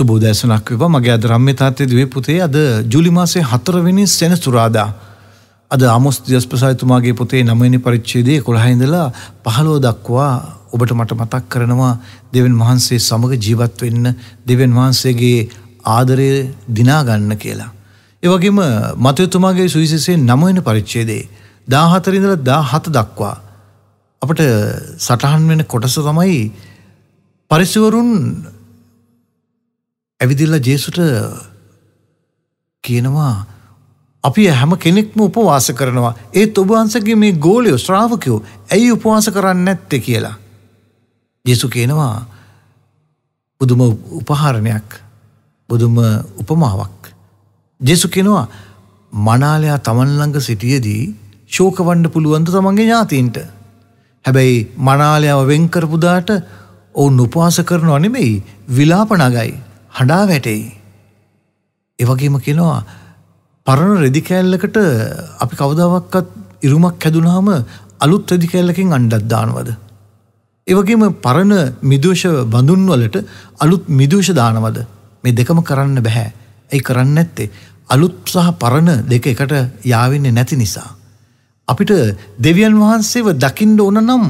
සුබෝදැසනක්ව මගේ අද රම්්‍යතාතය දවේ පුතේ අද ජුලිමාසේ හතරවෙනි සෙන සුරාදා. අද අමුස් දස්පසායතුමාගේ පොතේ නමනි පරිච්චේදේ කොළහහිඳලා පහලෝ දක්වා ඔබට මට මතක් කරනවා දෙවන් වහන්සේ සමඟ ජීවත් වෙන්න දෙවන් වහන්සේගේ ආදරය දිනාගන්න කියලා. ඒවගේම මතයතුමාගේ සුවිසසේ නමවෙන පරිච්චේදේ. දාහතරිඳල දා හත දක්වා. අපට සටහන් වෙන කොටස තමයි පරිසිවරුන් ඇවිදිල්ලා ජේසුට කියනවා අපි හැම කෙනෙක්ම උපවාස කරනවා ඒත් ඔබවහන්සගේ මේ ගෝලයෝ ශ්‍රාවකයෝ ඇයි උපවාස කරන්න ඇත්තෙ කියලා. ජෙසු කියනවා බුදුම උපහාරණයක් බුදුම උපමාවක්. ජෙසු කෙනවා මනාලයා තමන්ළඟ සිටියදී ශෝකවන්න පුළුවන්ද තමන්ගේ ඥාතීන්ට. හැබැයි මනාලයාව වෙන්කරපුදාට ඔවුන් උපවාස කරනවා නෙමෙයි විලාපනගයි. හඬා වැටෙයි. ඒවගේම කියනවා පරණ රෙදිකෑල්ලකට අපි කවදාවක්කත් ඉරුමක් හැදුනාම අලුත් රෙදිකෑල්ලකින් අණ්ඩත්දානවද. ඒවගේම පරණ මිදෝෂ බඳුන්වලට අලුත් මිදෝෂ දානවද මේ දෙකම කරන්න බැහැ. ඇයි කරන්න ඇත්තේ අලුත් සහ පරණ දෙක එකට යාවෙන්නේ නැති නිසා. අපිට දෙවියන් වහන්සේව දකිින්ඩ ඕන නම්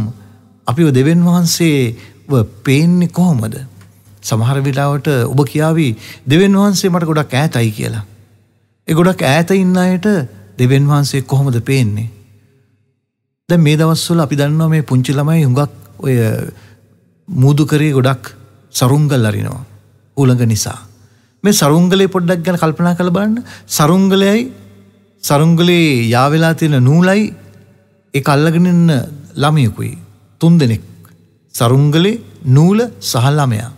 අපිව දෙවන් වහන්සේ පේන්නේ කොහොමද. සමහර වෙලාවට ඔබ කියාවි දෙවන් වහන්සේ මට ගොඩක් ඈතයි කියලා. ඒ ගොඩක් ඈත ඉන්න අයට දෙවන් වහන්සේ කොහොමද පේන්නේ? දැන් මේ දවස්වල අපි දන්නවා මේ පුංචි ළමයි හුඟක් ඔය මූදු කරේ ගොඩක් සරුංගල් අරිනවා. උලඟ නිසා. මේ සරුංගලේ පොඩ්ඩක් ගැන කල්පනා කළ බලන්න සරුංගලයයි සරුංගලේ යාවෙලා තියෙන නූලයි ඒ අල්ලගෙන ඉන්න ළමයෙකුයි තුන් දෙනෙක් සරුංගලේ නූල සහ ළමයා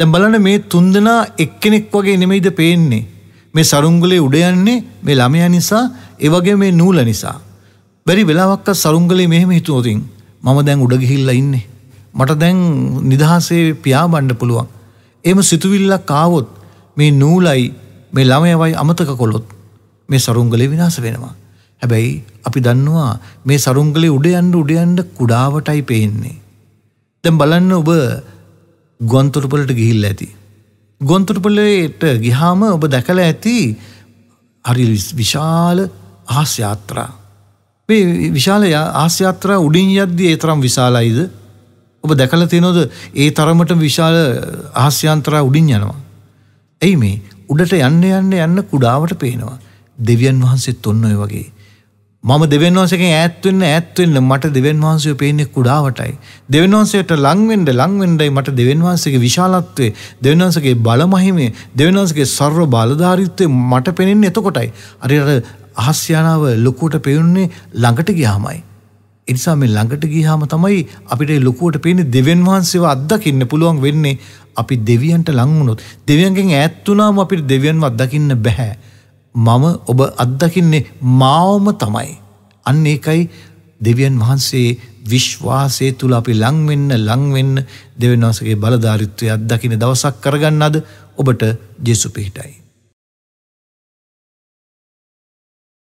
දැන් බලන්න මේ තුන්දෙනා එක්කෙනෙක් වගේ නෙමෙයිද පේන්නේ. මේ සරුංගලේ උඩ යන්නේ මේ ළමයා නිසා, ඒ වගේ මේ නූල නිසා. බැරි වෙලාවක් සරුංගලේ මෙහෙම හිතුවොත් මම දැන් උඩ ගිහිල්ලා ඉන්නේ. මට දැන් නිදහසේ පියාඹන්න පුළුවන්. එහෙම සිතුවිල්ලක් ආවොත් මේ නූලයි මේ ළමයවයි අමතක කොළොත් මේ සරුංගලේ විනාශ වෙනවා. හැබැයි අපි දන්නවා මේ සරුංගලේ උඩ යන්න උඩ යන්න කුඩාවටයි පේන්නේ. දැන් බලන්න ඔබ ගොන්තුරුපලට ගිහිල් ඇති. ගොන්තුරුපලට ගිහාම ඔබ දැකල ඇති හරි විශාල ආස්‍යාත්‍රා. මේ විශාල ආස්‍යාත්‍රා උඩින් යද්දී ඒ තරම් විශාලයිද ඔබ දැකල තියෙනොද ඒ තරමට විශාල ආස්‍යන්තරා උඩින් යනවා. ඇයි මේ උඩට යන්න යන්න යන්න කුඩාවට පේනවා. දෙවියන් වහන්සේත් ඔන්න ඔය වගේ. මම දෙවන් වහන්සේකෙන් ඈත් වෙන්න ඈත් වෙන්න මට දෙවන් වහන්සේව පේන්නේ කුඩාවටයි. දෙවන් වහන්සේට ලං වෙන්න ලං වෙන්නයි මට දෙවන් වහන්සේගේ විශාලත්වයේ දෙවන් වහන්සේගේ බල මහිමේ දෙවන් වහන්සේගේ ਸਰව බලධාරීත්වයේ මට පේන්නේ එතකොටයි. අර අර අහස්යානාව ලොකුවට පේන්නේ ළඟට ගියාමයි. ඒ නිසා මේ ළඟට ගියාම තමයි අපිට ලොකුවට පේන්නේ දෙවන් වහන්සේව අත්දකින්න පුළුවන් වෙන්නේ. අපි දෙවියන්ට ලං වුණොත් දෙවියන්ගෙන් ඈත් වුණාම අපිට දෙවියන්ව අත්දකින්න බෑ. මම ඔබ අත්දකින්නේ මාවම තමයි. අන්න ඒකයි දෙවියන් වහන්සේ විශ්වාසය තුළ අපි ලංවෙන්න ලංවෙන්න දෙවෙන් වසගේ බලධාරිත්වය අත්දකින දවසක් කරගන්න අද ඔබට ජෙසු පිහිටයි.